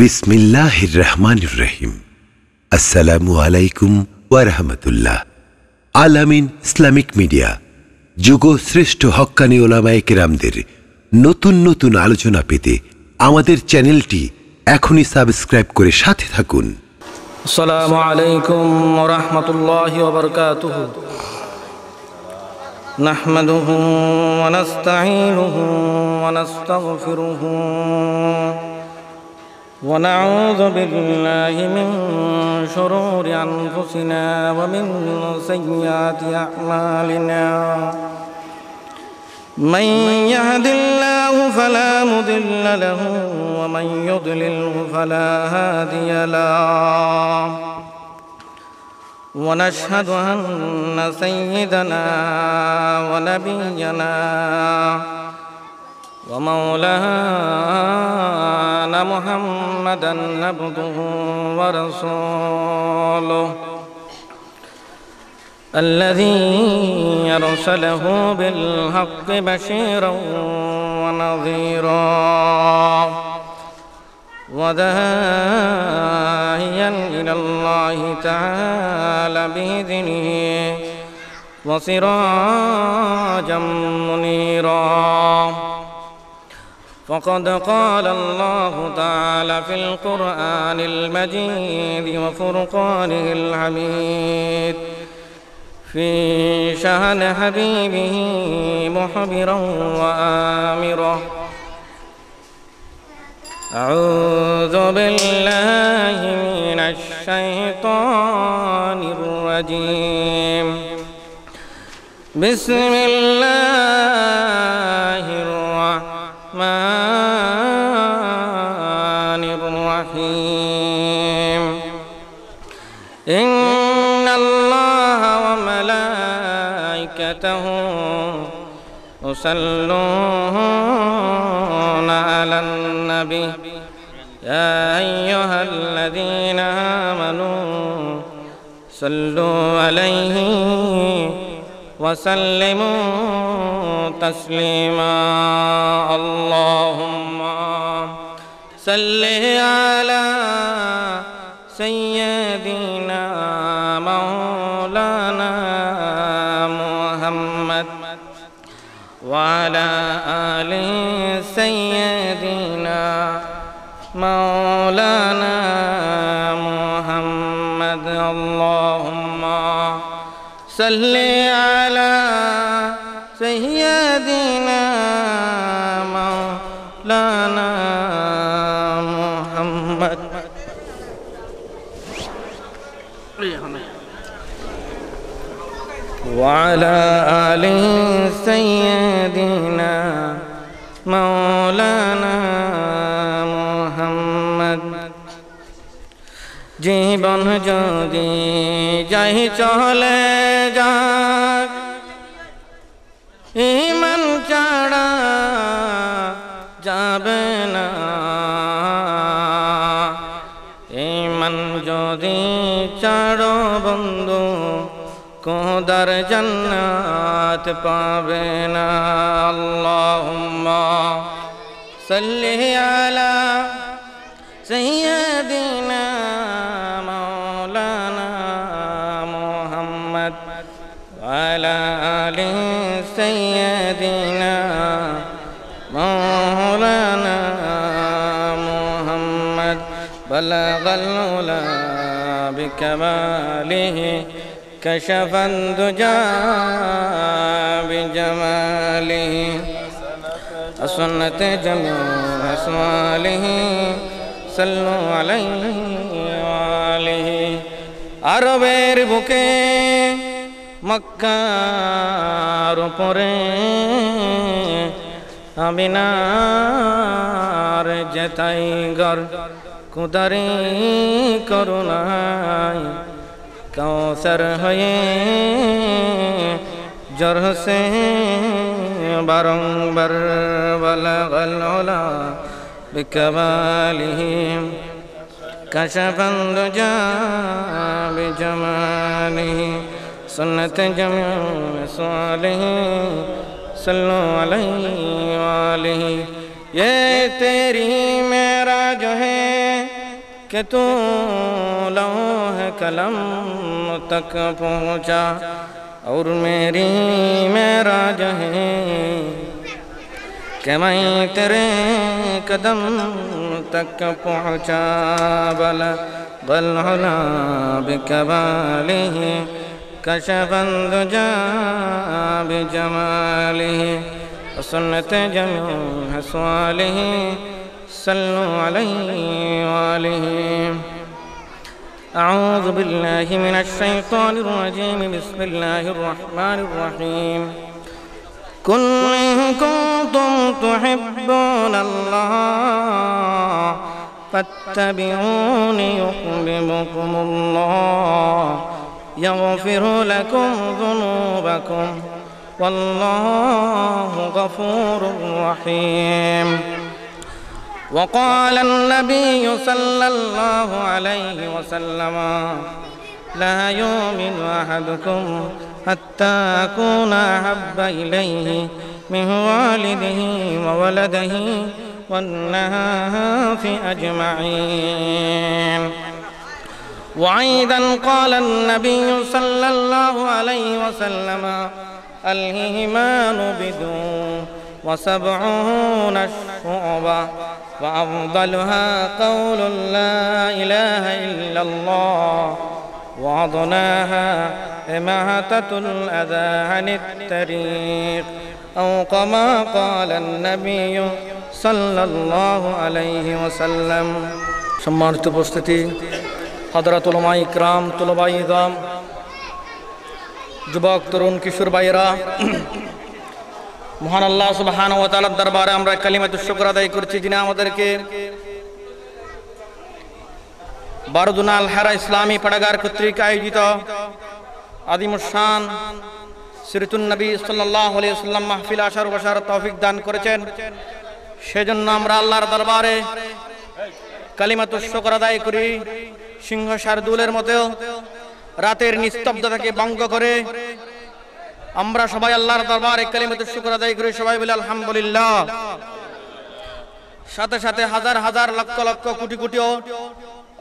বিসমিল্লাহির রহমানুর রহিম আসসালামু আলাইকুম ওয়ারহমতুল্লাহ আলামিন ইসলামিক মিডিয়া যুগশ্রেষ্ঠ হক্কানি ওলামায় কেরামদের নতুন নতুন আলোচনা পেতে আমাদের চ্যানেলটি এখনই সাবস্ক্রাইব করে সাথে থাকুন আসসালামু আলাইকুম রহমতুল্লাহ نحمده ونستعينه ونستغفره ونعوذ بالله من شرور أنفسنا ومن سيئات أعمالنا من يهد الله فلا مضل له ومن يضلله فلا هادي له ونشهد أن سيدنا ونبينا ومولانا محمدا عبده ورسوله الذي أرسله بالحق بشيرا ونظيرا وداعيا إلى الله تعالى بإذنه وصراجا منيرا فقد قال الله تعالى في القرآن المجيد وفرقانه الحميد في شهد حبيبه محبرا وآمرا أعوذ بالله من الشيطان الرجيم بسم الله الرحمن الرحيم إن الله وملائكته يصلون على النبي يا أيها الذين آمنوا صلوا عليه وسلموا تسليما اللهم صل على سيدنا مولانا محمد وعلى آل سيدنا مولانا محمد اللهم صل على وعلى آل سيدنا مولانا محمد জীবন যদি যাই চলে যাক ইমান ছাড়া যাবে না ইমান যদি ছাড় در جنات پاوینا اللهم صل على سيدنا مولانا محمد وعلى آل سيدنا مولانا محمد بلغ الاولى بكماله شا بھی جمالی سنت جمع سالیں سلوں والی والی آر بی مکار امینار جتائی گر کدری کرنائی تو سر جرح سے بر بلغ العلا والی کش بند جا سنت جمع سال صلو علی وآلہ یہ تیری میرا جو ہے کہ تو لوح کلم قلم تک پہنچا اور میری میرا کہ میں تیرے قدم تک پہنچا بل بل حلا بکبالی کشبند جا بجمالی سنت جمع حسوالی سوالی صلوا عليه وآله أعوذ بالله من الشيطان الرجيم بسم الله الرحمن الرحيم قل إن كنتم تحبون الله فاتبعوني يحببكم الله يغفر لكم ذنوبكم والله غفور رحيم وقال النبي صلى الله عليه وسلم لا يؤمن أحدكم حتى أكون أحب إليه من والده وولده في أجمعين وأيضا قال النبي صلى الله عليه وسلم الإيمان بدون وسبعون شعبة وأفضلها قول لا إله إلا الله وأضناها إماتة الأذى عن الطريق أو كما قال النبي صلى الله عليه وسلم سمعت بوستتي হজরত ওলমা ইকরাম তোলবা ইদাম যুবক ترون কিশোর ভাইয়েরা মহান আল্লাহ সুবহান ওয়া তাআলার দরবারে আমরা কালিমাতুর শুকর আদায় করছি যিনি আমাদেরকে বারদুনাল হারা ইসলামী পড়াগার কর্তৃক আয়োজিত আদিমুসান সিরাতুন নবী আলাইহি ওয়াসাল্লাম মাহফিল আশার বসার তৌফিক দান করেছেন সেজন্য আমরা আল্লাহর দরবারে কালিমাতুর শুকর আদায় করি সিংহ শারদুলের মতো রাতের নিস্তব্ধতাকে ভঙ্গ করে আমরা সবাই আল্লাহর দরবারে কালিমাতে শুকর আদায় করি সবাই বলি আলহামদুলিল্লাহ সাথে সাথে হাজার হাজার লক্ষ লক্ষ কোটি কোটি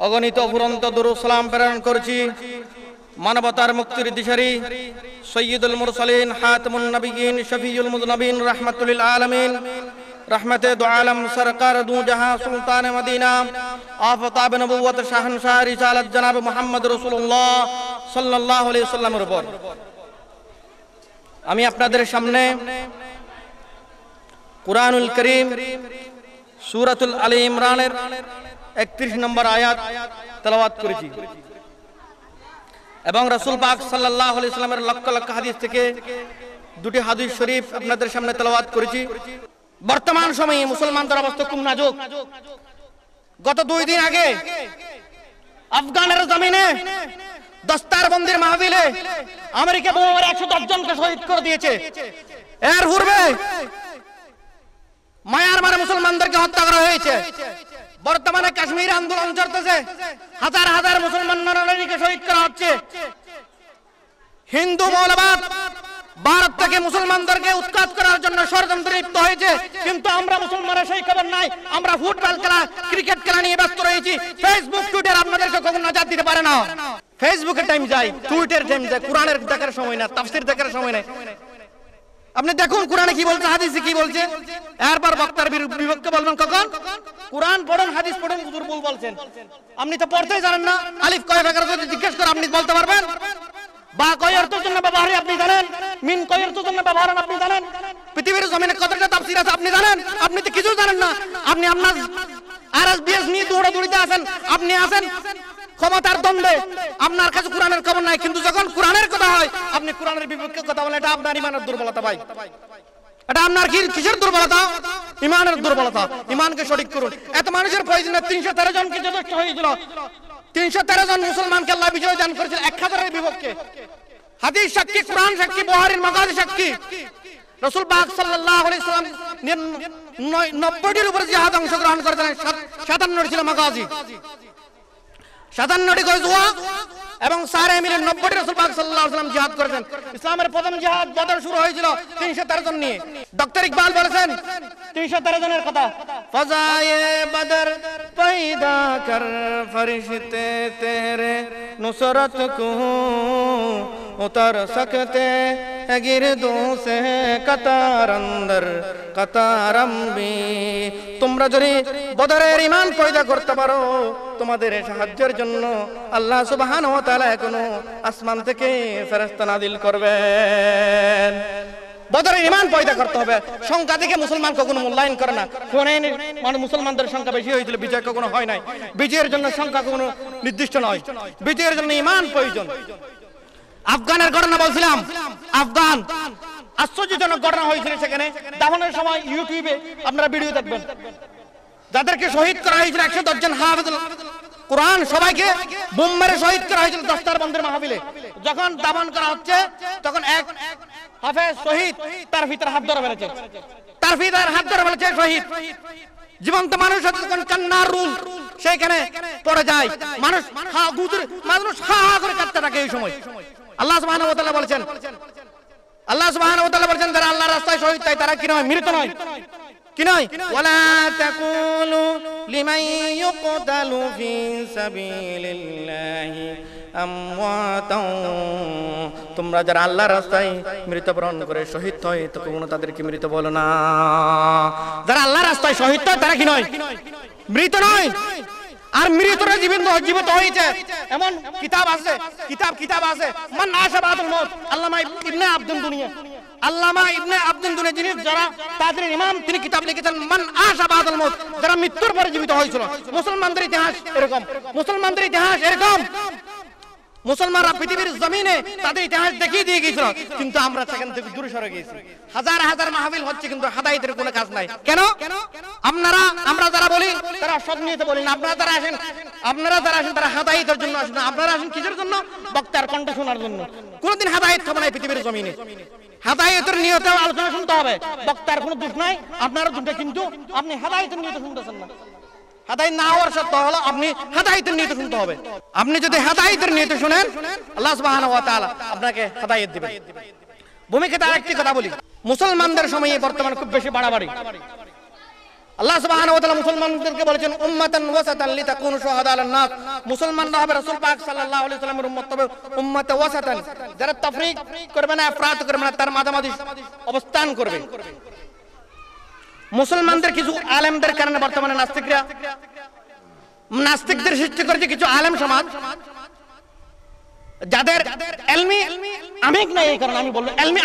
অগণিত অফুরন্ত সালাম প্রেরণ করছি মানবতার মুক্তির দিশারি সৈয়দুল মুরসালিন হাতমুন নবীন শফিউল মুজনবিন রহমতুল আলমিন রহমতে দোয়ালম সরকার দু জাহাঁ সুলতান মদিনা আফতাব নবুয়ত শাহনশাহ রিসালাত জনাব মোহাম্মদ রসুল্লাহ সাল্লাহ আলিয়া সাল্লামের উপর আমি আপনাদের সামনে কুরআনুল করিম সুরাতুল আলী ইমরানের একত্রিশ নম্বর আয়াত তেলাওয়াত করেছি এবং রসুল পাক সাল্লাহ ইসলামের লক্ষ লক্ষ হাদিস থেকে দুটি হাদিস শরীফ আপনাদের সামনে তেলাওয়াত করেছি বর্তমান সময়ে মুসলমানদের অবস্থা খুব নাজুক গত দুই দিন আগে আফগানের জমিনে দস্তার বন্দির মাহবিলে আমেরিকা বোমার একশো দশ জনকে শহীদ করে দিয়েছে এর পূর্বে মায়ানমারে মুসলমানদেরকে হত্যা করা হয়েছে বর্তমানে কাশ্মীর আন্দোলন চলতেছে হাজার হাজার মুসলমান নরনারীকে শহীদ করা হচ্ছে হিন্দু মৌলবাদ ভারত থেকে মুসলমানদেরকে উৎখাত করার জন্য ষড়যন্ত্র লিপ্ত হয়েছে কিন্তু আমরা মুসলমানের সেই খবর নাই আমরা ফুটবল খেলা ক্রিকেট খেলা নিয়ে ব্যস্ত রয়েছি ফেসবুক টুইটার আপনাদেরকে কখনো নজর দিতে পারে না ফেসবুকের টাইম যাই টুইটার টাইম যাই কোরআনের দেখার সময় না তাফসির দেখার সময় নাই আপনি দেখুন কোরআনে কি বলছে হাদিসে কি বলছে এরপর বক্তার বিপক্ষে বলবেন কখন কোরআন পড়েন হাদিস পড়েন হুজুর বল বলছেন আপনি তো পড়তেই জানেন না আলিফ কয় বেকার যদি জিজ্ঞেস করেন আপনি বলতে পারবেন বা কয় অর্থের জন্য ব্যবহার আপনি জানেন মিন কয় অর্থের জন্য ব্যবহার আপনি জানেন পৃথিবীর জমিনে কতটা তাফসির আছে আপনি জানেন আপনি তো কিছু জানেন না আপনি আপনার আরএসবিএস নিয়ে দৌড়াদৌড়িতে আছেন আপনি আছেন ক্ষমতার দ্বন্দ্বে আপনার কাছে কোরআনের খবর নাই কিন্তু যখন কোরআনের কথা হয় আপনি কোরআনের বিপক্ষে কথা বলেন এটা আপনার ইমানের দুর্বলতা ভাই এটা আপনার কি কিসের দুর্বলতা ইমানের দুর্বলতা ইমানকে সঠিক করুন এত মানুষের প্রয়োজনে তিনশো তেরো জনকে যথেষ্ট হয়েছিল তিনশো তেরো জন মুসলমানকে আল্লাহ বিজয় দান করেছিল এক হাজারের বিপক্ষে হাদিস সাক্ষী কোরআন সাক্ষী বহারের মাগাজ সাক্ষী রসুল বাগ সাল্লাহ আলাইসালাম নব্বইটির উপরে জিহাদ অংশগ্রহণ করেছিলেন সাতান্নটি ছিল মাগাজি সাতান্নটি গজওয়া এবং সারে মিলে নব্বইটি রসুল পাক সাল্লাহ সাল্লাম জিহাদ করেছেন ইসলামের প্রথম জিহাদ বদল শুরু হয়েছিল তিনশো তেরো জন নিয়ে ডক্টর ইকবাল বলেছেন তিনশো তেরো জনের কথা ফজায়ে বদর কর ফরিশতে তেরে নুসরত কু उतर सकते গির से कतार अंदर कतारम भी তোমরা যদি বদরের ইমান পয়দা করতে পারো তোমাদের সাহায্যের জন্য আল্লাহ সুবাহান ও তালা এখনো আসমান থেকে ফেরস্তা নাদিল করবে বদরের ইমান পয়দা করতে হবে সংখ্যা থেকে মুসলমান কখনো মূল্যায়ন করে না কোন মানে মুসলমানদের সংখ্যা বেশি হয়েছিল বিজয় কখনো হয় নাই বিজয়ের জন্য সংখ্যা কখনো নির্দিষ্ট নয় বিজয়ের জন্য ইমান প্রয়োজন আফগানের ঘটনা বলছিলাম আফগান আশ্চর্যজনক ঘটনা হয়েছিল সেখানে দাহনের সময় ইউটিউবে আপনারা ভিডিও দেখবেন যাদেরকে শহীদ করা হয়েছিল একশো দশজন হাফিজ কোরআন সবাইকে বোম্বারে শহীদ করা হয়েছিল দস্তার বন্ধের মাহাবিলে যখন দাবন করা হচ্ছে তখন এক হাফেজ শহীদ তার ভিতরে হাত ধরে বেড়েছে তার ভিতরে হাত ধরে বেড়েছে শহীদ জীবন্ত মানুষ যখন কান্নার রুল সেখানে পড়ে যায় মানুষ হা গুজুর মানুষ হা হা করে কাঁদতে থাকে এই সময় আল্লাহ সুবহানাহু ওয়া বলেছেন আল্লাহ সুবহানাহু ওয়া বলেছেন যারা আল্লাহ রাস্তায় শহীদ তাই তারা কি নয় মৃত নয় কি নয় তোমরা যারা আল্লাহ রাস্তায় মৃত্যুবরণ করে শহীদ হয় তো কখনো তাদেরকে মৃত বলো না যারা আল্লাহ রাস্তায় শহীদ হয় তারা কি নয় মৃত নয় আর মৃতরা জীবিত জীবিত হয়েছে এমন কিতাব আছে কিতাব কিতাব আছে মান আশাবাদুল মত আল্লামা ইবনে আব্দুল দুনিয়া আল্লামা ইবনে আব্দুল দুনিয়া যারা তাদের ইমাম তিনি কিতাব লিখেছেন মান আশা বাদাল মত যারা মৃত্যুর পরে জীবিত হয়েছিল মুসলমানদের ইতিহাস এরকম মুসলমানদের ইতিহাস এরকম মুসলমানরা পৃথিবীর জমিনে তাদের ইতিহাস দেখিয়ে দিয়ে গিয়েছিল কিন্তু আমরা সেখান থেকে দূরে সরে গিয়েছি হাজার হাজার মাহফিল হচ্ছে কিন্তু হাদাইদের কোনো কাজ নাই কেন আপনারা আমরা যারা বলি তারা সব নিয়ে বলি আপনারা যারা আসেন আপনারা যারা আসেন তারা হাদাইদের জন্য আসেন আপনারা আসেন কিসের জন্য বক্তার কণ্ঠ শোনার জন্য কোনোদিন হাদাইদ খাবো নাই পৃথিবীর জমিনে হাদাইতের নিয়তে আলোচনা শুনতে হবে বক্তার কোনো দোষ নাই আপনারা দোষটা কিন্তু আপনি হাদাইতের নিয়তে শুনতেছেন না না হওয়ার আপনি শুনতে হবে আপনি যদি নিয়ত শুনেন মুসলমানদের সময়ে বর্তমান খুব বেশি বাড়াবাড়ি আল্লাহ সুবহানাহু মুসলমানদেরকে বলেছেন উম্মাতান মুসলমানরা হবে রসুল পাক সাল্লামের উম্মত তবে উম্মাতে ওয়াসাতান যারা তাফরিক করবে না ইফরাত করবে না তার মাঝামাঝি অবস্থান করবে মুসলমানদের কিছু আলেমদের কারণে বর্তমানে নাস্তিকরা নাস্তিকদের সৃষ্টি করেছে কিছু আলেম সমাজ যাদের এলমি নাই এই কারণে আমি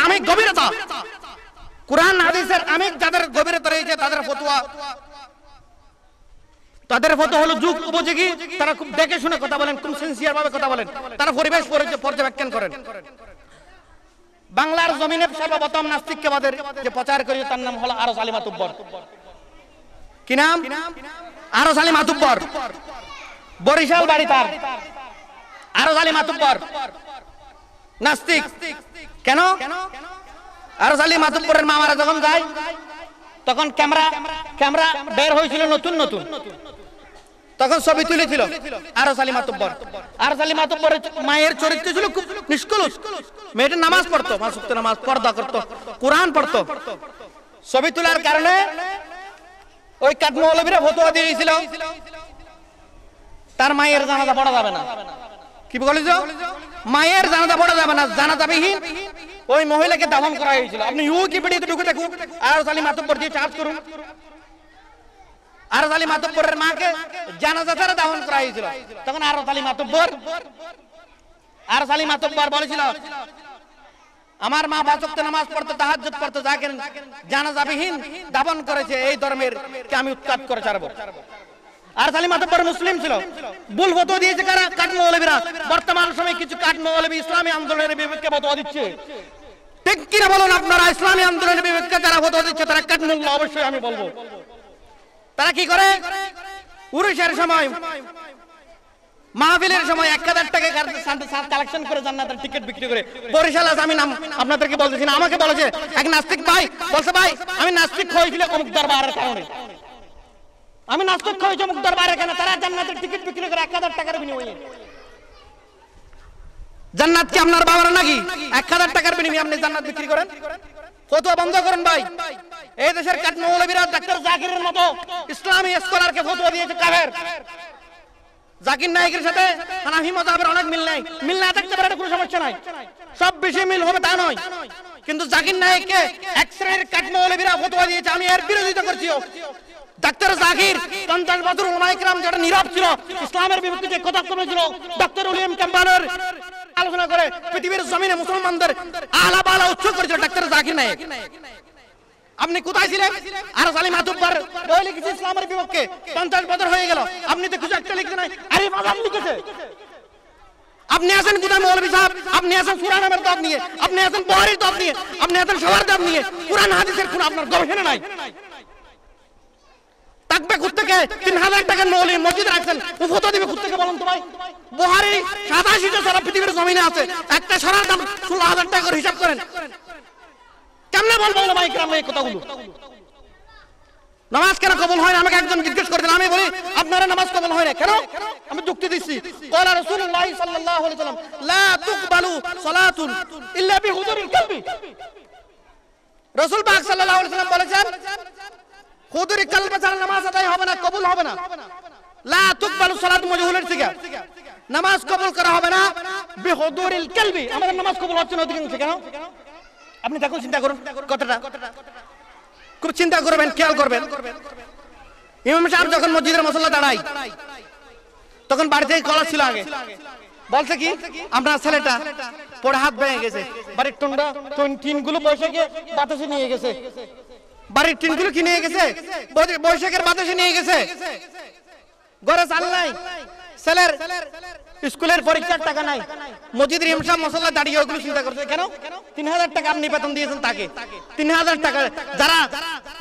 এলমি গভীরতা কোরআন হাদিসের আমিক যাদের গভীরতা রয়েছে তাদের ফতোয়া তাদের মতো হলো যুগ উপযোগী তারা খুব দেখে শুনে কথা বলেন খুব সিনসিয়ার ভাবে কথা বলেন তারা পরিবেশ পর্যবেক্ষণ করেন বাংলার জমিনে সর্বপ্রথম নাস্তিক যে প্রচার করি তার নাম হলো আরো সালিমা তুব্বর কি নাম আরো সালিমা তুব্বর বরিশাল বাড়ি তার আরো সালিমা তুব্বর নাস্তিক কেন আরো সালিমা তুব্বরের মামারা যখন যায় তখন ক্যামেরা ক্যামেরা বের হয়েছিল নতুন নতুন তখন ছবি তুলেছিল আরো সালি মাতব্বর আরো সালি মাতব্বর মায়ের চরিত্র ছিল খুব নিষ্কলুষ মেয়েটা নামাজ পড়তো মাসুক্ত নামাজ পর্দা করতো কোরআন পড়তো ছবি তোলার কারণে ওই কাটমৌলবীরা ফতোয়া দিয়েছিল তার মায়ের জানাজা পড়া যাবে না কি বলেছ মায়ের জানাজা পড়া যাবে না জানাজাবিহীন ওই মহিলাকে দাফন করা হয়েছিল আপনি ইউ কি ইউকিপিডিয়াতে ঢুকে দেখুন আর সালি মাতব্বর দিয়ে চার্জ করুন আরত আলী মাতব্বরের মাকে জানাজা ছাড়া দাহন করা হয়েছিল তখন আরত আলী মাতব্বর আরত আলী মাতব্বর বলেছিল আমার মা বাচক নামাজ পড়তে তাহাজ পড়তে যাকেন জানাজাবিহীন দাবন করেছে এই ধর্মের কে আমি উৎখাত করে ছাড়বো আর মুসলিম ছিল ভুল ফতো দিয়েছে কারা কাট মৌলবীরা বর্তমান সময়ে কিছু কাটন মৌলবী ইসলামী আন্দোলনের বিপক্ষে ফতোয়া দিচ্ছে ঠিক কিনা বলুন আপনারা ইসলামী আন্দোলনের বিপক্ষে তারা ফতোয়া দিচ্ছে তারা কাটমুল্লা অবশ্যই আমি বলবো তারা কি করে উরুষের সময় মাহফিলের সময় এক হাজার টাকা কালেকশন করে জান্নাতের টিকিট বিক্রি করে বরিশাল আছে আমি নাম আপনাদেরকে বলতেছি না আমাকে বলেছে এক নাস্তিক ভাই বলছে ভাই আমি নাস্তিক হয়েছিল অমুক দরবারের কারণে আমি নাস্তিক হয়েছি অমুক দরবারের কারণে তারা জান্নাতের টিকিট বিক্রি করে এক হাজার টাকার বিনিময়ে জান্নাত কি আপনার বাবার নাকি এক হাজার টাকার বিনিময়ে আপনি জান্নাত বিক্রি করেন ফতোয়া বন্ধ করেন ভাই এই দেশের কাঠমৌলবীরা ডাক্তার জাকিরের মতো ইসলামী স্কলার কে ফতোয়া দিয়েছে কাফের জাকির নায়কের সাথে হানাফি মজাবের অনেক মিল নাই মিল না থাকতে পারে কোনো সমস্যা নাই সব বেশি মিল হবে তা নয় কিন্তু জাকির নায়ককে এক শ্রেণীর কাঠমৌলবীরা ফতোয়া দিয়েছে আমি এর বিরোধিতা করছিও ডাক্তার জাকির পঞ্চাশ বছর উলামাইকরাম যেটা নীরব ছিল ইসলামের বিপক্ষে যে কথা কমেছিল ডাক্তার উলিয়াম ক্যাম্পানোর আলোচনা করে পৃথিবীর জমিনে মুসলমানদের আলা বালা উচ্চ করেছিল ডাক্তার জাকির নায়েক আপনি কোথায় ছিলেন আর সালিম আতুব্বার ওই লিখেছে ইসলামের বিপক্ষে পঞ্চাশ বছর হয়ে গেল আপনি তো কিছু একটা লিখেছেন আরে বাবা লিখেছে আপনি আছেন গুদাম মৌলবি সাহেব আপনি আছেন কুরআন নামের দব নিয়ে আপনি আছেন বহারির দব নিয়ে আপনি আছেন সবার দব নিয়ে কুরআন হাদিসের কোন আপনার গবেষণা নাই থাকবে থেকে তিন হাজার টাকার মৌলি মসজিদ রাখছেন উফত দিবে থেকে বলুন তো ভাই বোহারি সাতাশিটা সারা পৃথিবীর জমিনে আছে একটা সারার দাম ষোলো হাজার টাকা হিসাব করেন কেমনে বলবো ভাই গ্রামে এই কথাগুলো নামাজ কেন কবল হয় আমাকে একজন জিজ্ঞেস করতেন আমি বলি আপনারা নামাজ কবল হয় না কেন আমি যুক্তি দিচ্ছি কলা রাসূলুল্লাহ সাল্লাল্লাহু আলাইহি সাল্লাম লা তুকবালু সালাতুন ইল্লা বিহুজুরিল কলবি রাসূল পাক সাল্লাল্লাহু সাল্লাম বলেছেন হুদুরি কালবে ছাড়া নামাজ আদায় হবে না কবুল হবে না লা তুকবালু সালাত মজহুলের থেকে নামাজ কবুল করা হবে না বিহুদুরিল কালবি আমাদের নামাজ কবুল হচ্ছে না ওদিকে কেন আপনি দেখুন চিন্তা করুন কথাটা খুব চিন্তা করবেন খেয়াল করবেন ইমাম সাহেব যখন মসজিদের মশলা দাঁড়াই তখন বাড়িতে কলা ছিল আগে বলছে কি আপনার ছেলেটা পড়ে হাত ভেঙে গেছে বাড়ির টুন্ডা গুলো বসে গিয়ে বাতাসে নিয়ে গেছে বাড়ির টিনগুলো কি নিয়ে গেছে বৈশাখের বাতাসে নিয়ে গেছে ঘরে চাল নাই ছেলের স্কুলের পরীক্ষার টাকা নাই মসজিদের ইমসাম মশলা দাঁড়িয়ে ওইগুলো চিন্তা করছে কেন তিন হাজার টাকা আপনি বেতন দিয়েছেন তাকে তিন হাজার টাকা যারা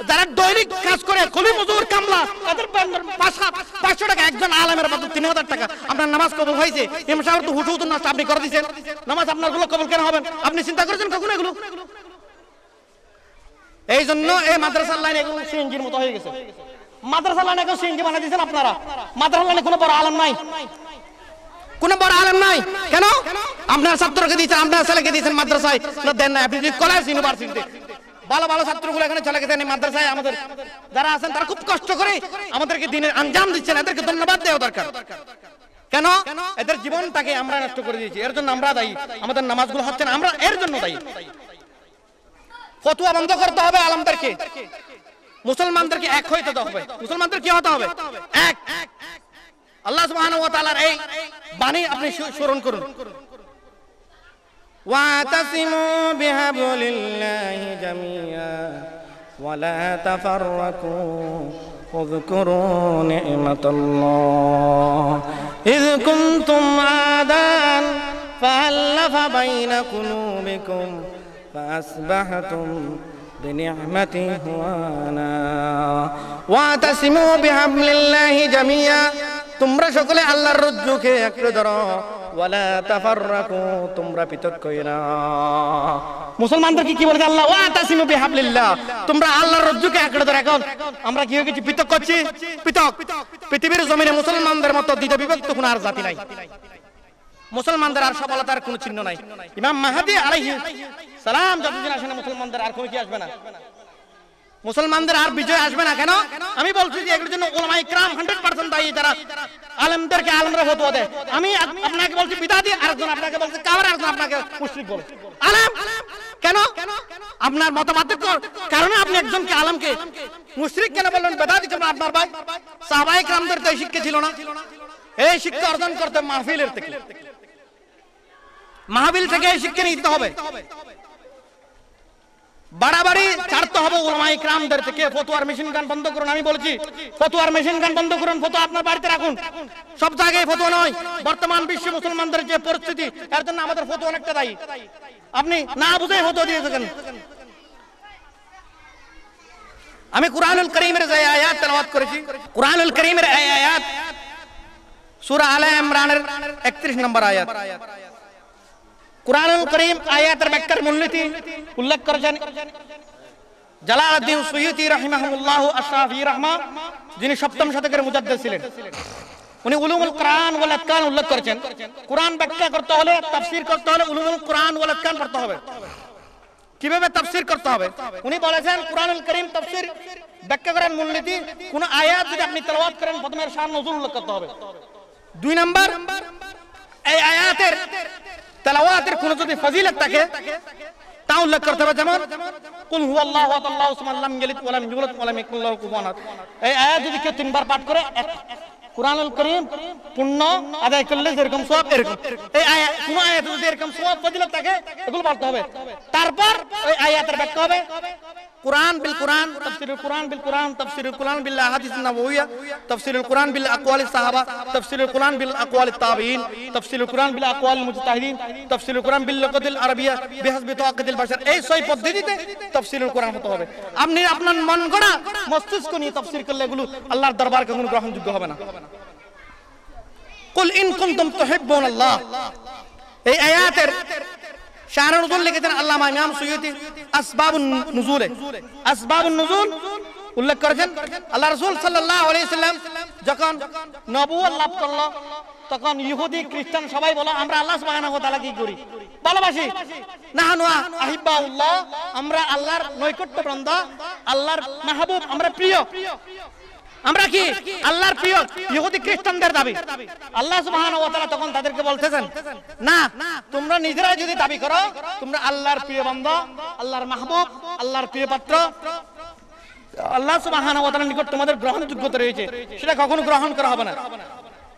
যারা দৈনিক কাজ করে খুবই মজুর কামলা তাদের পাঁচশো টাকা একজন আলমের মাত্র তিন হাজার টাকা আপনার নামাজ কবল হয়েছে ইমসামের তো হুটু নষ্ট আপনি করে দিচ্ছেন নামাজ আপনার গুলো কবল কেন হবেন আপনি চিন্তা করেছেন কখন এগুলো এই জন্য এই মাদ্রাসার লাইন এখন সিএনজির মতো হয়ে গেছে মাদ্রাসার লাইন এখন সিএনজি বানিয়ে দিয়েছেন আপনারা মাদ্রাসার লাইনে কোনো বড় আলম নাই কোন বড় আলম নাই কেন আপনার ছাত্রকে দিয়েছেন আপনার ছেলেকে দিয়েছেন মাদ্রাসায় দেন না আপনি কলেজ ইউনিভার্সিটিতে ভালো ভালো ছাত্রগুলো এখানে চলে গেছেন মাদ্রাসায় আমাদের যারা আছেন তারা খুব কষ্ট করে আমাদেরকে দিনের আঞ্জাম দিচ্ছেন এদেরকে ধন্যবাদ দেওয়া দরকার কেন এদের জীবনটাকে আমরা নষ্ট করে দিয়েছি এর জন্য আমরা দায়ী আমাদের নামাজগুলো হচ্ছে না আমরা এর জন্য দায়ী ফতুয়া বন্ধ করতে হবে আলমদেরকে মুসলমানদেরকে এক হইতে হবে মুসলমানদের কি হতে হবে এক আল্লাহ সুবহান ওয়া তাআলার এই বাণী আপনি স্মরণ করুন واعتصموا بحبل الله جميعا ولا تفرقوا واذكروا نعمة الله إذ كنتم أعداء فألف بين قلوبكم فأصبحتم بنعمته هوانا واعتصموا بحبل الله جميعا তোমরা সকলে আল্লাহর রজ্জুকে একটু ধরো ওয়ালা তাফাররাকু তোমরা পৃথক না মুসলমানদের কি কি বলে আল্লাহ ওয়া তাসিমু বিহাবলিল্লাহ তোমরা আল্লাহর রজ্জুকে একড়ে ধরে এখন আমরা কি হয়ে গেছি পৃথক করছি পৃথক পৃথিবীর জমিনে মুসলমানদের মতো দ্বিতীয় বিভক্ত কোনো আর জাতি নাই মুসলমানদের আর সফলতার কোন চিহ্ন নাই ইমাম মাহাদি আলাইহি সালাম যতদিন আসেন মুসলমানদের আর কোন কি আসবে না মুসলমানদের আর বিজয় আসবে না কেন আমি বলছি যে এগুলোর জন্য ওলামাই ক্রাম হান্ড্রেড পার্সেন্ট দায়ী যারা আলেমদেরকে আলেমরা ফতোয়া দেয় আমি আপনাকে বলছি বিদাদি আরেকজন আপনাকে বলছে কাবার একজন আপনাকে মুশরিক বলে আলেম কেন আপনার মতামতের কারণে আপনি একজনকে আলেমকে মুশরিক কেন বললেন বেদাদি কেন আপনার ভাই সাহাবায়ে کرامদের তো শিক্ষা ছিল না এই শিক্ষা অর্জন করতে মাহফিলের থেকে মাহবিল থেকে শিক্ষা নিতে হবে বাড়াবাড়ি ছাড়তে হবে থেকে ফতুয়ার মেশিন গান বন্ধ করুন আমি বলছি ফতুয়ার মেশিন গান বন্ধ করুন ফতুয়া আপনার বাড়িতে রাখুন সব জায়গায় ফতুয়া নয় বর্তমান বিশ্ব মুসলমানদের যে পরিস্থিতি এর জন্য আমাদের ফতুয়া অনেকটা দায়ী আপনি না বুঝে ফতুয়া দিয়ে থাকেন আমি কুরআনুল করিমের যে আয়াত করেছি কুরআনুল করিমের আয়াত সূরা আলে ইমরানের একত্রিশ নম্বর আয়াত কোরআনুল করিম আয়াতের ব্যাখ্যার মূলনীতি উল্লেখ করেছেন জালালউদ্দিন সুয়ুতি রাহিমাহুল্লাহু আশরাফি রহমা যিনি সপ্তম শতকের মুজাদ্দিদ ছিলেন উনি উলুমুল কোরআন ওয়াল আতকান উল্লেখ করেছেন কোরআন ব্যাখ্যা করতে হলে তাফসীর করতে হলে উলুমুল কোরআন ওয়াল আতকান পড়তে হবে কিভাবে তাফসীর করতে হবে উনি বলেছেন কোরআনুল করিম তাফসীর ব্যাখ্যা করার মূলনীতি কোন আয়াত যদি আপনি তেলাওয়াত করেন প্রথমে শান নজরুল উল্লেখ করতে হবে দুই নাম্বার এই আয়াতের তেলাওয়াতের কোন যদি ফজিলত থাকে তা উল্লেখ করতে হবে যেমন কুল হু আল্লাহ আল্লাহ উসমান লাম ইয়ালিদ ওয়া লাম ইউলাদ ওয়া লাম ইয়াকুল লাহু কুফুয়ান এই আয়াত যদি কেউ তিনবার পাঠ করে কুরআনুল করিম পূর্ণ আদায় করলে যেরকম সওয়াব এরকম এই আয়াত কোন আয়াত যদি এরকম সওয়াব ফজিলত থাকে এগুলো পড়তে হবে তারপর ওই আয়াতের ব্যাখ্যা হবে কোরআন বিল কোরআন তফসিরুল কোরআন বিল কোরআন তফসিরুল কোরআন বিল আহাদিস নাবুইয়া তফসিরুল কোরআন বিল আকওয়াল সাহাবা তফসিরুল কোরআন বিল আকওয়াল তাবিঈন তফসিরুল কোরআন বিল আকওয়াল মুজতাহিদিন তফসিরুল কোরআন বিল লুগাতিল আরবিয়া বিহসবি তাওয়াক্কাতিল বাশার এই ছয় পদ্ধতিতে তফসিরুল কোরআন হতে হবে আপনি আপনার মন গড়া মস্তিষ্ক নিয়ে তফসির করলে এগুলো আল্লাহর দরবারে কখনো গ্রহণযোগ্য হবে না কুল ইন কুনতুম তুহিব্বুন আল্লাহ এই আয়াতের শাহরা নজুল লিখেছেন আল্লামা ইমাম সৈয়দি আসবাবুন নুজুলে আসবাবুন নুজুল উল্লেখ করেছেন আল্লাহ রসুল সাল্লাহ আলাইসাল্লাম যখন নবুয় লাভ করলো তখন ইহুদি খ্রিস্টান সবাই বলো আমরা আল্লাহ সুবহানাহু ওয়া কি করি ভালোবাসি নাহানু আহিব্বাউল্লাহ আমরা আল্লাহর নৈকট্য বৃন্দ আল্লাহর মাহবুব আমরা প্রিয় আমরা কি আল্লাহর প্রিয় ইহুদি খ্রিস্টানদের দাবি আল্লাহ সুবহান ওয়া তাআলা তখন তাদেরকে বলতেছেন না তোমরা নিজেরাই যদি দাবি করো তোমরা আল্লাহর প্রিয় বান্দা আল্লাহর মাহবুব আল্লাহর প্রিয় পাত্র আল্লাহ সুবহান ওয়া তাআলার নিকট তোমাদের গ্রহণ যোগ্যতা রয়েছে সেটা কখনো গ্রহণ করা হবে না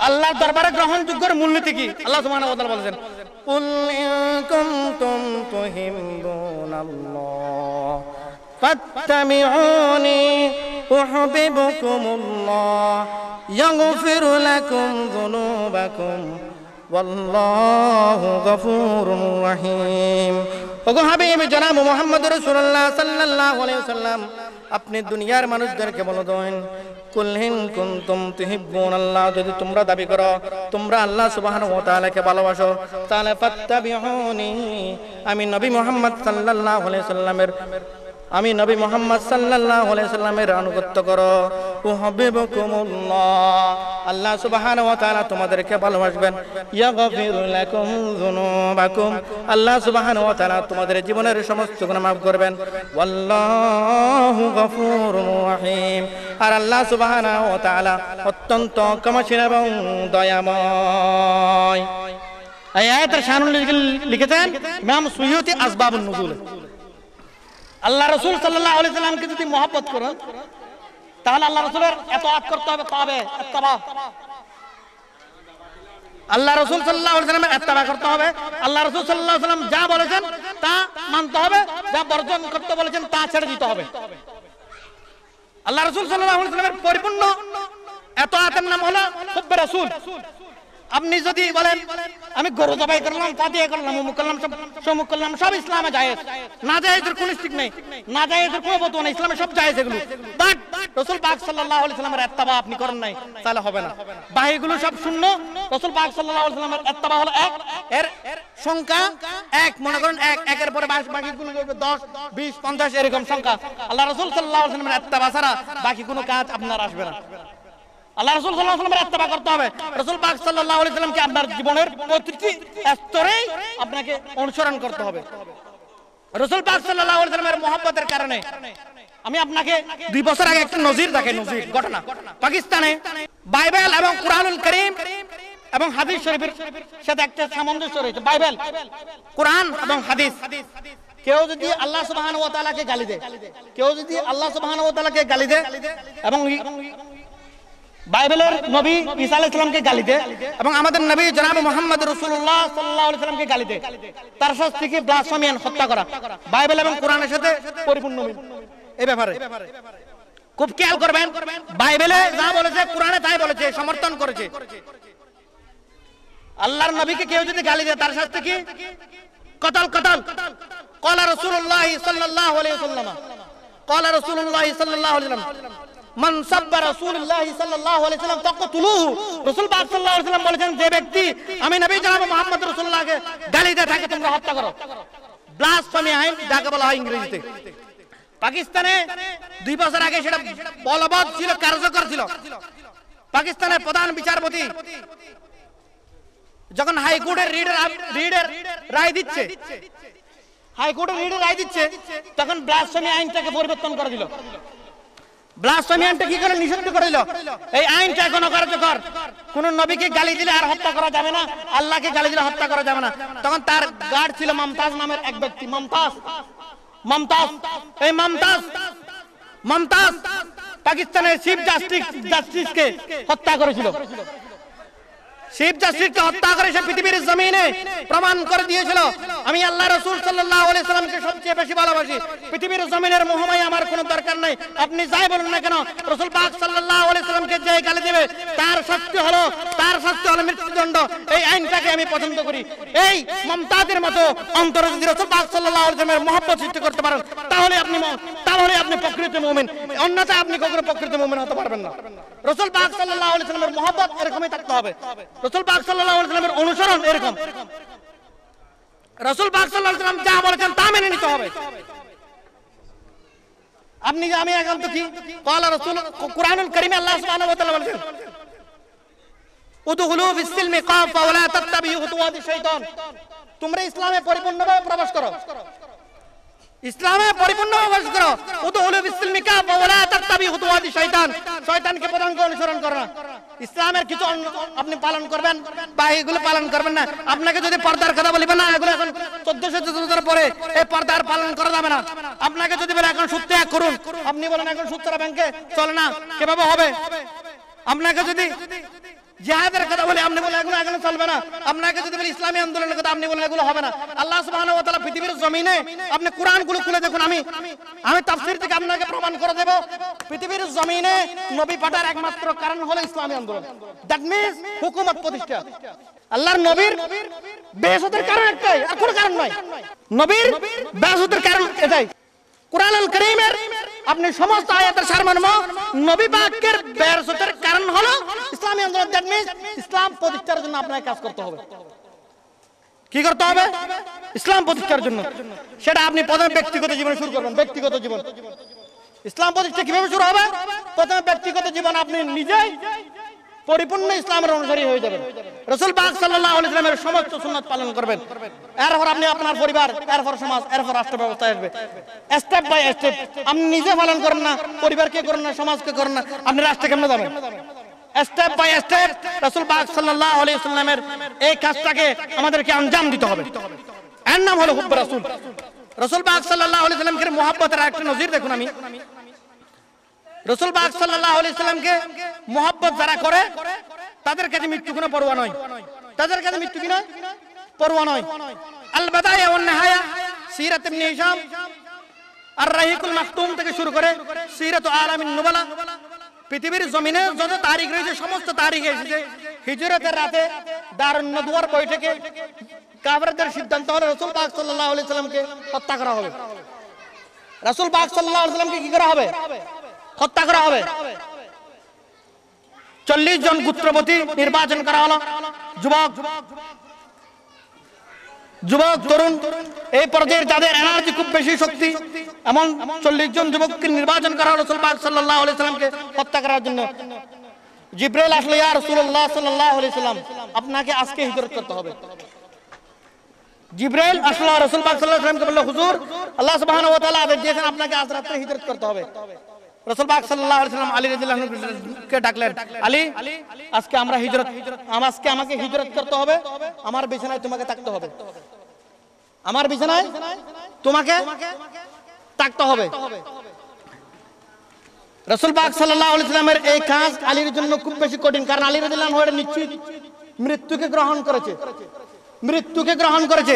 আল্লাহর দরবারে গ্রহণ যোগ্যর মূলনীতি কি আল্লাহ সুবহান ওয়া তাআলা বলেছেন কুল ইন কুনতুম فاتبعوني أحببكم الله يغفر لكم ذنوبكم والله غفور رحيم ওগো হাবিব জনাব মোহাম্মদ রাসূলুল্লাহ সাল্লাল্লাহু আলাইহি ওয়াসাল্লাম আপনি দুনিয়ার মানুষদেরকে বলে দেন কুলহিন কুনতুম তুহিব্বুন আল্লাহ যদি তোমরা দাবি করো তোমরা আল্লাহ সুবহানাহু ওয়া তাআলাকে ভালোবাসো তাহলে ফাত্তাবিউনি আমি নবী মুহাম্মদ সাল্লাল্লাহু আলাইহি ওয়াসাল্লামের আমি নবী মোহাম্মদ সাল্লাহ সাল্লামের আনুগত্য করো ও হবে আল্লাহ সুবাহান ও তারা তোমাদেরকে ভালোবাসবেন আল্লাহ সুবাহান ও তারা তোমাদের জীবনের সমস্ত গুণ মাফ করবেন রহিম আর আল্লাহ সুবাহান ও তালা অত্যন্ত ক্ষমাসীন এবং দয়াময় আয়াতের শানুল লিখেছেন ইমাম সুযুতি আসবাবুন নুজুল আল্লাহ রসুল সাল্লাহ যদি মহাপত করেন তাহলে আল্লাহ রসুলের এত আত করতে হবে পাবে আল্লাহ রসুল সাল্লাহ আল্লাহ রসুল সাল্লাহ সাল্লাম যা বলেছেন তা মানতে হবে বর্জন বলেছেন তা ছেড়ে দিতে হবে আল্লাহ রসুল পরিপূর্ণ এত আতের নাম হলো রসুল আপনি যদি বলেন আমি গরু জবাই করলাম তা দিয়ে করলাম অমুক করলাম সব সমুক করলাম সব ইসলামে যায় না এদের কোন স্টিক নেই না এদের কোনো বতু নেই ইসলামে সব যায় এগুলো বাট রসুল পাক এত্তাবা আপনি করেন নাই তাহলে হবে না বাহিগুলো সব শূন্য রসুল পাক সাল্লাল্লাহু আলাইহি এত্তাবা হলো এক এর সংখ্যা এক মনে করেন এক একের পরে বাকিগুলো দশ বিশ পঞ্চাশ এরকম সংখ্যা আল্লাহ রসুল সাল্লাহ সাল্লামের এত্তাবা ছাড়া বাকি কোনো কাজ আপনার আসবে না আল্লাহ রসুল সাল্লাহ সাল্লামের এত্তেবা করতে হবে রসুল পাক সাল্লাহ আপনার জীবনের প্রতিটি স্তরেই আপনাকে অনুসরণ করতে হবে রসুল পাক সাল্লাহ আলি কারণে আমি আপনাকে দুই বছর আগে একটা নজির দেখে নজির ঘটনা পাকিস্তানে বাইবেল এবং কোরআনুল করিম এবং হাদিস শরীফের সাথে একটা সামঞ্জস্য রয়েছে বাইবেল কোরআন এবং হাদিস কেউ যদি আল্লাহ সুবাহান ও তালাকে গালি দেয় কেউ যদি আল্লাহ সুবাহান ও তালাকে গালি দেয় এবং বাইবেলের নবী ঈসা আলাইহিস গালিতে গালি দেয় এবং আমাদের নবী জনাব মুহাম্মদ রসুল্লাহ সাল্লাল্লাহু আলাইহি গালি দেয় তার শাস্তি কি ব্লাসমিয়ান হত্যা করা বাইবেল এবং কোরআনের সাথে পরিপূর্ণ এই ব্যাপারে খুব খেয়াল করবেন বাইবেলে যা বলেছে কোরআনে তাই বলেছে সমর্থন করেছে আল্লাহর নবীকে কেউ যদি গালি দেয় তার সাথে কি কতল কতল কলা রসুল্লাহ সাল্লাহ কলা রসুল্লাহ সাল্লাহ মান সাব্বা রাসূলুল্লাহ সাল্লাল্লাহু আলাইহি সাল্লাম রাসূল পাক সাল্লাল্লাহু আলাইহি বলেছেন যে ব্যক্তি আমি নবী জনাব মুহাম্মদ রাসূলুল্লাহকে গালি দিয়ে থাকে তোমরা হত্যা করো ব্লাসফেমি আইন যাকে বলা হয় ইংরেজিতে পাকিস্তানে দুই বছর আগে সেটা বলবৎ ছিল কার্যকর ছিল পাকিস্তানের প্রধান বিচারপতি যখন হাইকোর্টের রিডার রিডার রায় দিচ্ছে হাইকোর্টের রিডার রায় দিচ্ছে তখন ব্লাসফেমি আইনটাকে পরিবর্তন করে দিল ব্লাস্টমি আইনটা কি করে নিষিদ্ধ করিল এই আইনটা এখন অকার্যকর কোন নবীকে গালি দিলে আর হত্যা করা যাবে না আল্লাহকে গালি দিলে হত্যা করা যাবে না তখন তার গার্ড ছিল মমতাজ নামের এক ব্যক্তি মমতাজ মমতাজ এই মমতাজ মমতাজ পাকিস্তানের চিফ জাস্টিস জাস্টিসকে হত্যা করেছিল শিব হত্যা করে সে পৃথিবীর জমিনে প্রমাণ করে দিয়েছিল আমি আল্লাহ রসুল সাল্লামকে সবচেয়ে বেশি ভালোবাসি পৃথিবীর জমিনের আমার দরকার নাই আপনি যাই বলুন না কেন রসুল পাক সাল্লামকে যে গালি দেবে তার হলো তার হলো মৃত্যুদণ্ড এই আইনটাকে আমি পছন্দ করি এই মমতাজের মতো অন্তর যদি রসুল পাক সাল্লামের মহব্বত সৃষ্টি করতে পারেন তাহলে আপনি তাহলে আপনি প্রকৃত মোমেন অন্যথা আপনি কখনো প্রকৃত মোমেন হতে পারবেন না রসুল পাক সাল্লাহ মহব্বত এরকমই থাকতে হবে রসুল পাক সাল্লামের অনুসরণ এরকম রসুল পাক সাল্লাম যা বলেছেন তা মেনে নিতে হবে আপনি আমি এখন তো কি কলা রসুল কোরআনুল করিমে আল্লাহ সুবহানাহু ওয়া তাআলা বলেছেন উদখুলু ফিস-সিলমি ওয়া লা তাত্তাবিউ খুতুওয়াতিশ শাইতান তোমরা ইসলামে পরিপূর্ণভাবে প্রবেশ করো ইসলামে পরিপূর্ণভাবে প্রবেশ করো উদখুলু ফিস-সিলমি ওয়া লা তাত্তাবিউ খুতুওয়াতিশ শাইতান শয়তানকে পদাঙ্ক অনুসরণ করো না ইসলামের কিছু আপনি পালন করবেন বা এগুলো পালন করবেন না আপনাকে যদি পর্দার কথা বলবেন না এগুলো এখন চোদ্দশো চোদ্দ পরে এই পর্দার পালন করা যাবে না আপনাকে যদি বলে এখন সুদ এক করুন আপনি বলেন এখন সুদ ব্যাংকে চলে না কিভাবে হবে আপনাকে যদি জেহাদের কথা বলে আপনি বলে এগুলো এগুলো চলবে না আপনাকে যদি বলি ইসলামী আন্দোলনের কথা আপনি বলে এগুলো হবে না আল্লাহ সুবাহ পৃথিবীর জমিনে আপনি কোরআন গুলো খুলে দেখুন আমি আমি তাফসির থেকে আপনাকে প্রমাণ করে দেব পৃথিবীর জমিনে নবী পাঠার একমাত্র কারণ হলো ইসলামী আন্দোলন দ্যাট মিনস হুকুমত প্রতিষ্ঠা আল্লাহর নবীর বেসতের কারণ একটাই আর কোনো কারণ নয় নবীর বেসতের কারণ এটাই কোরআন আল করিমের আপনি সমস্ত আয়াতের মানব নবী পাকের বেরসতের কারণ হলো ইসলামী আন্দোলন দ্যাট মিন্স ইসলাম প্রতিষ্ঠার জন্য আপনাকে কাজ করতে হবে কি করতে হবে ইসলাম প্রতিষ্ঠার জন্য সেটা আপনি প্রথমে ব্যক্তিগত জীবনে শুরু করবেন ব্যক্তিগত জীবন ইসলাম প্রতিষ্ঠা কিভাবে শুরু হবে প্রথমে ব্যক্তিগত জীবন আপনি নিজেই পরিপূর্ণ ইসলামের অনুসারী হয়ে যাবেন রসুল পাক সাল্লাহ ইসলামের সমস্ত সুন্নত পালন করবেন এরপর আপনি আপনার পরিবার এরপর সমাজ এরপর রাষ্ট্র ব্যবস্থায় আসবে স্টেপ বাই স্টেপ আপনি নিজে পালন করেন না পরিবারকে করেন না সমাজকে করেন না আপনি রাষ্ট্রে কেমন যাবেন স্টেপ বাই স্টেপ রসুল পাক সাল্লাহ ইসলামের এই কাজটাকে আমাদেরকে আঞ্জাম দিতে হবে এর নাম হলো হুব্ব রসুল রসুল পাক সাল্লাহ ইসলামকে মোহাব্বতের একটা নজির দেখুন আমি রসুল বাগ সাল্লাহ আলি সাল্লামকে মোহাব্বত যারা করে তাদের কাছে মৃত্যু কোনো পরোয়া নয় তাদের কাছে মৃত্যু কি নয় পরোয়া নয় আল বাদায়া ওয়ান নাহায়া সিরাত ইবনে হিশাম আর রাহিকুল মাকতুম থেকে শুরু করে সিরাত আলামিন নুবালা পৃথিবীর জমিনে যত তারিখ রয়েছে সমস্ত তারিখ এসেছে হিজরতের রাতে দারুণ্য দুয়ার বৈঠকে কাবরাদের সিদ্ধান্ত হলো রসুল পাক সাল্লাহ আলি সাল্লামকে হত্যা করা হবে রাসুল পাক সাল্লাহ সাল্লামকে কি করা হবে হত্যা করা হবে চল্লিশ জন গুত্রপতি নির্বাচন করা হলো যুবক যুবক তরুণ এই পর্যায়ের তাদের এনার্জি খুব বেশি শক্তি এমন চল্লিশ জন যুবককে নির্বাচন করা হলো সুলপাক সাল্লাহ সাল্লামকে হত্যা করার জন্য জিব্রেল আসলে ইয়া রাসূলুল্লাহ সাল্লাল্লাহু সাল্লাম আপনাকে আজকে হিজরত করতে হবে জিব্রাইল আসলে রসুল পাক সাল্লাহ সাল্লামকে বললো হুজুর আল্লাহ সুবাহ আপনাকে আজ রাত্রে হিজরত করতে হবে রসুলবাগ আলী আজকে আমরা হিজরত আমাকে হিজরত করতে হবে আমার বিছানায় তোমাকে আমার বিছানায় তোমাকে হবে এই কাজ আলীর জন্য খুব বেশি কঠিন কারণ আলী রাজিল্লাহ নিশ্চিত মৃত্যুকে গ্রহণ করেছে মৃত্যুকে গ্রহণ করেছে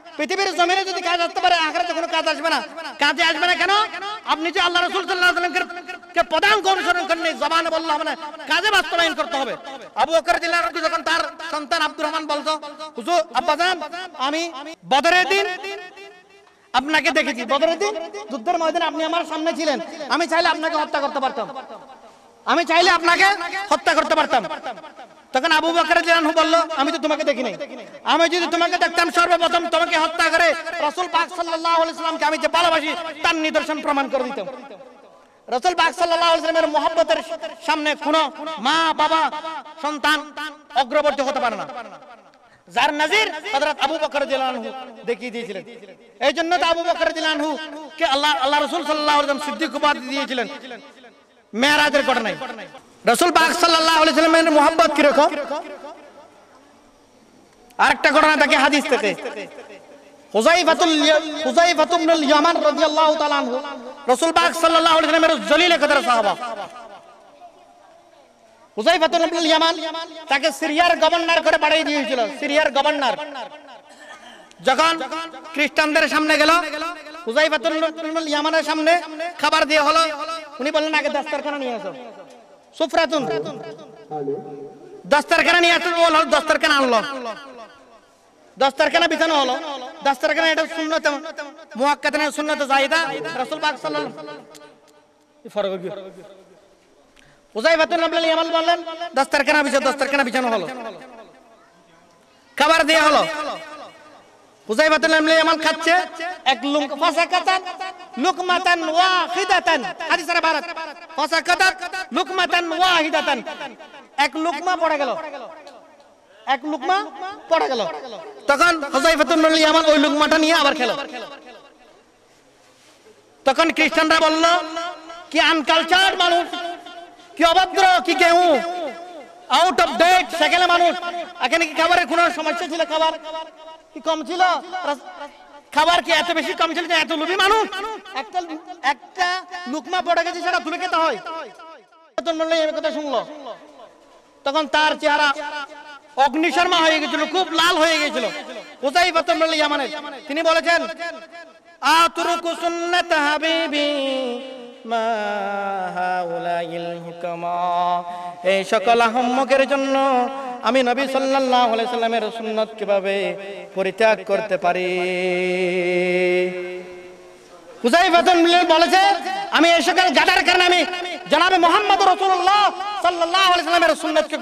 পৃথিবীর জমিনে যদি কাজ আসতে পারে আখড়াতে কোনো কাজ আসবে না কাজে আসবে না কেন আপনি যে আল্লাহ রসুল সাল্লাহকে পদাঙ্ক অনুসরণ করেন জবান বললো মানে কাজে বাস্তবায়ন করতে হবে আবু অকর জেলার যখন তার সন্তান আব্দুর রহমান বলতো হুজুর আব্বাজান আমি বদরের দিন আপনাকে দেখেছি বদরের দিন যুদ্ধের ময়দানে আপনি আমার সামনে ছিলেন আমি চাইলে আপনাকে হত্যা করতে পারতাম আমি চাইলে আপনাকে হত্যা করতে পারতাম তখন আবু বকর জিলানহু বলল আমি তো তোমাকে দেখি নাই আমি যদি তোমাকে দেখতাম সর্বপ্রথম তোমাকে হত্যা করে রাসূল পাক সাল্লাল্লাহু আলাইহি সাল্লামকে আমি যে ভালোবাসি তার নিদর্শন প্রমাণ করে দিতাম রাসূল পাক সাল্লাল্লাহু আলাইহি সাল্লামের মহব্বতের সামনে কোন মা বাবা সন্তান অগ্রবর্তী হতে পারে না যার নাজির হযরত আবু বকর জিলানহু দেখিয়ে দিয়েছিলেন এই জন্য তো আবু বকর জিলানহু কে আল্লাহ আল্লাহ রাসূল সাল্লাল্লাহু আলাইহি সাল্লাম সিদ্দিক উপাধি দিয়েছিলেন মেরাজের ঘটনায় রসুল পাক সাল্লাহামের মোহাম্মত কিরকম আর একটা ঘটনা থাকে হাদিস থেকে যখন খ্রিস্টানদের সামনে গেল হুজাইফাতুল ইয়ামানের সামনে খাবার দিয়ে হলো উনি বললেন আগে দাস্তারখানা নিয়ে আসো সুফরাতুন দস্তারখানা নিয়ে আসলো হলো দস্তারখানা আনলো দস্তারখানা বিছানো হলো দস্তারখানা এটা শূন্যতে মুহাক্কাতানা শূন্যতে জাহিদা রাসূল পাক সাল্লাল্লাহু ওজাই বাতুল গিয়ে ইয়ামাল বললেন দস্তারখানা বিছানো দস্তারখানা বিছানো হলো খাবার দেয়া হলো উজাইবাতুল আবলাল আমাল খাচ্ছে এক লুঙ্গা ফাঁসা কাতান লুকমাতান ওয়াহিদাতান হাদিস সারা ভারত কথা কথা লুকমাতান ওয়াহিদাতান এক লুকমা পড়া গেল এক লুকমা পড়া গেল তখন হুযায়ফাতুন বিন ইয়ামান ওই লুকমাটা নিয়ে আবার খেলো তখন খ্রিস্টানরা বলল কি আনকালচার মানুষ কি অভদ্র কি কেউ আউট অফ ডেট সেকেলে মানুষ এখানে কি খাবারের কোনো সমস্যা ছিল খাবার কি কম ছিল খাবার কি এত বেশি কম ছিল এত লোভী মানুষ একটা একটা লুকমা পড়ে গেছে সেটা তুলে খেতে হয় কথা শুনলো তখন তার চেহারা অগ্নিশর্মা হয়ে গেছিল খুব লাল হয়ে গেছিল কোথায় মানে? তিনি বলেছেন মা এই সকল আহম্মকের জন্য আমি নবী সাল্লাহ সাল্লামের সুন্নত কিভাবে পরিত্যাগ করতে পারি হুজাইফাতুল বলেছে আমি এই সকল গাদার কারণে আমি জনাবে মোহাম্মদ রসুল্লাহ সেটাই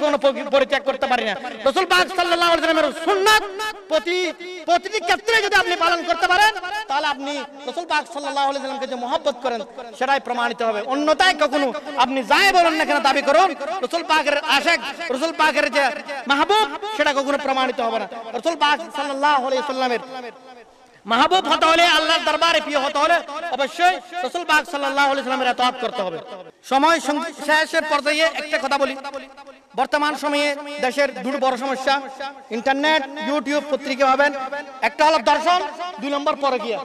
প্রমাণিত হবে অন্যতায় কখনো আপনি যাই বলেন না কেন দাবি করুন রসুল পাকের আশেখ রসুল পাকের যে মাহবুব সেটা কখনো প্রমাণিত হবে না রসুল পাক সাল্লাহ মাহবুব হতে হলে আল্লাহর দরবারে প্রিয় হতে হলে অবশ্যই রসুল বাগ সাল্লাহ সাল্লামের এত করতে হবে সময় শেষের পর্যায়ে একটা কথা বলি বর্তমান সময়ে দেশের দুটো বড় সমস্যা ইন্টারনেট ইউটিউব পত্রিকা পাবেন একটা হলো দর্শন দুই নম্বর পরকিয়া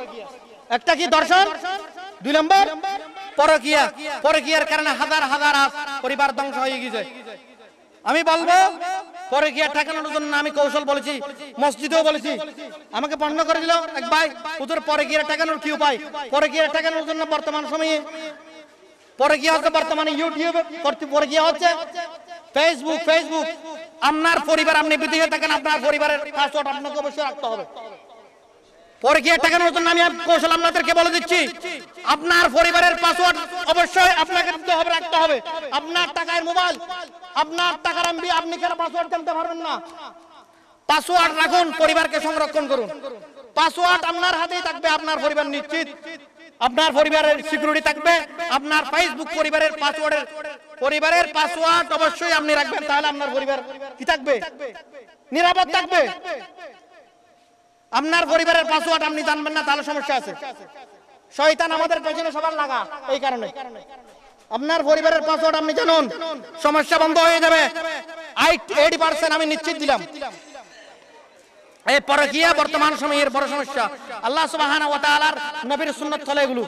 একটা কি দর্শন দুই নম্বর পরকিয়া পরকিয়ার কারণে হাজার হাজার পরিবার ধ্বংস হয়ে গেছে আমি বলবো পরে গিয়া ঠেকানোর জন্য আমি কৌশল বলেছি মসজিদেও বলেছি আমাকে বন্ধ করে দিল এক ভাই হুজুর পরে গিয়ে ঠেকানোর কি উপায় পরে গিয়ে ঠেকানোর জন্য বর্তমান সময়ে পরে গিয়ে হচ্ছে বর্তমানে ইউটিউবে পরে গিয়ে হচ্ছে ফেসবুক ফেসবুক আপনার পরিবার আপনি বিদেশে থাকেন আপনার পরিবারের পাসওয়ার্ড আপনাকে অবশ্যই রাখতে হবে পরে গিয়ে ঠেকানোর জন্য আমি কৌশল আপনাদেরকে বলে দিচ্ছি আপনার পরিবারের পাসওয়ার্ড অবশ্যই আপনাকে দিতে হবে রাখতে হবে আপনার টাকার মোবাইল আপনার টাকার এমবি আপনি কেন পাসওয়ার্ড জানতে পারবেন না পাসওয়ার্ড রাখুন পরিবারকে সংরক্ষণ করুন পাসওয়ার্ড আপনার হাতেই থাকবে আপনার পরিবার নিশ্চিত আপনার পরিবারের সিকিউরিটি থাকবে আপনার ফেসবুক পরিবারের পাসওয়ার্ডের পরিবারের পাসওয়ার্ড অবশ্যই আপনি রাখবেন তাহলে আপনার পরিবার কি থাকবে নিরাপদ থাকবে আপনার পরিবারের পাসওয়ার্ড আপনি জানবেন না তাহলে সমস্যা আছে শয়তান আমাদের পেছনে সবার লাগা এই কারণে আপনার পরিবারের পাসওয়ার্ড আপনি জানুন সমস্যা বন্ধ হয়ে যাবে এইটি পার্সেন্ট আমি নিশ্চিত দিলাম এই পরে গিয়া বর্তমান সময়ের বড় সমস্যা আল্লাহ সুবাহ নবীর সুন্নত হলে এগুলো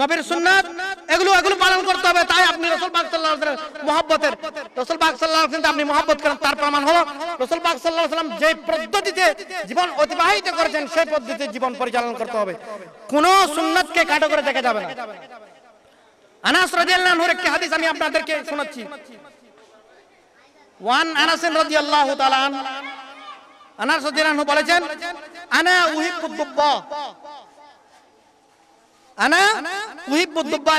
নবীর সুন্নাত এগুলো এগুলো পালন করতে হবে তাই আপনি রসুল পাক সাল্লাহ মোহাব্বতের রসুল পাক সাল্লাহ কিন্তু আপনি মোহাব্বত করেন তার প্রমাণ হলো রসুল পাক সাল্লাহ সাল্লাম যে পদ্ধতিতে জীবন অতিবাহিত করেছেন সেই পদ্ধতিতে জীবন পরিচালনা করতে হবে কোন সুন্নাতকে কাটো করে দেখা যাবে না আনাস রাদিয়াল্লাহু একটি হাদিস আমি আপনাদেরকে শোনাচ্ছি ওয়ান আনাস রাদিয়াল্লাহু তাআলা আনাস রাদিয়াল্লাহু বলেছেন আনা উহিব্বুদ দুব্বা আনা উহিবুদ্দুব্বা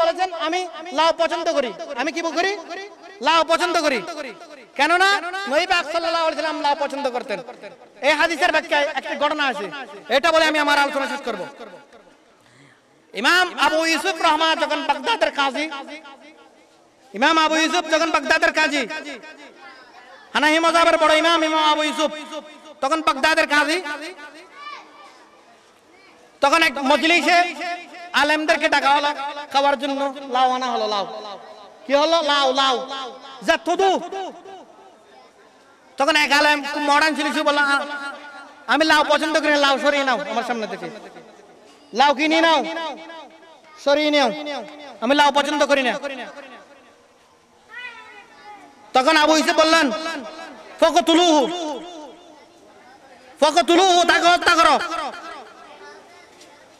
বলেছেন আমি লাউ পছন্দ করি আমি কি করি লাউ পছন্দ করি কেননা নবী পাক লাউ পছন্দ করতেন এই হাদিসের ব্যাখ্যায় একটা ঘটনা আছে এটা বলে আমি আমার আলোচনা শেষ ইমাম আবু ইউসুফ রহমান যখন বাগদাদের কাজী ইমাম আবু ইউসুফ যখন বাগদাদের কাজী হানাহি মজাবের বড় ইমাম ইমাম আবু ইউসুফ তখন বাগদাদের কাজী তখন এক মজলিসে আলেমদেরকে ডাকা হলো খাওয়ার জন্য লাউ আনা হলো লাউ কি হলো লাউ লাউ যা তুদু তখন এক আলেম খুব মডার্ন ছিল সে বললাম আমি লাউ পছন্দ করি লাউ সরিয়ে নাও আমার সামনে থেকে লাউ কিনে নাও সরিয়ে নাও আমি লাউ পছন্দ করি না তখন আবু ইসে বললেন ফকো তুলু ফকো তুলু তাকে হত্যা করো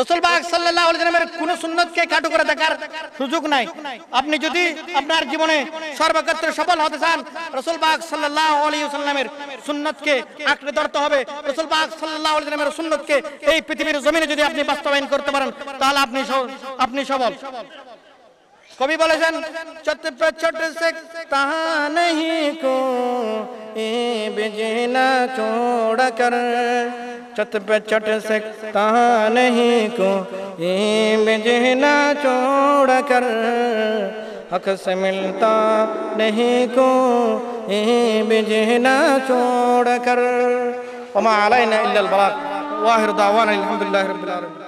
রসুলবাগ সাল্লাহ সুন্নতকে করে দেখার সুযোগ নাই আপনি যদি আপনার জীবনে সফল হতে চান সুন্নতকে ধরতে হবে সাল্লাহ সুন্নতকে এই পৃথিবীর জমিনে যদি আপনি বাস্তবায়ন করতে পারেন তাহলে আপনি আপনি সবল কবি বলেছেন তাহা নেই چت پہ چٹ سکتا نہیں کو یہ میں جہنا چھوڑ کر حق سے ملتا نہیں کو یہ میں جہنا چھوڑ کر وما علینا اللہ البلاغ واہر دعوانا الحمدللہ رب العالمین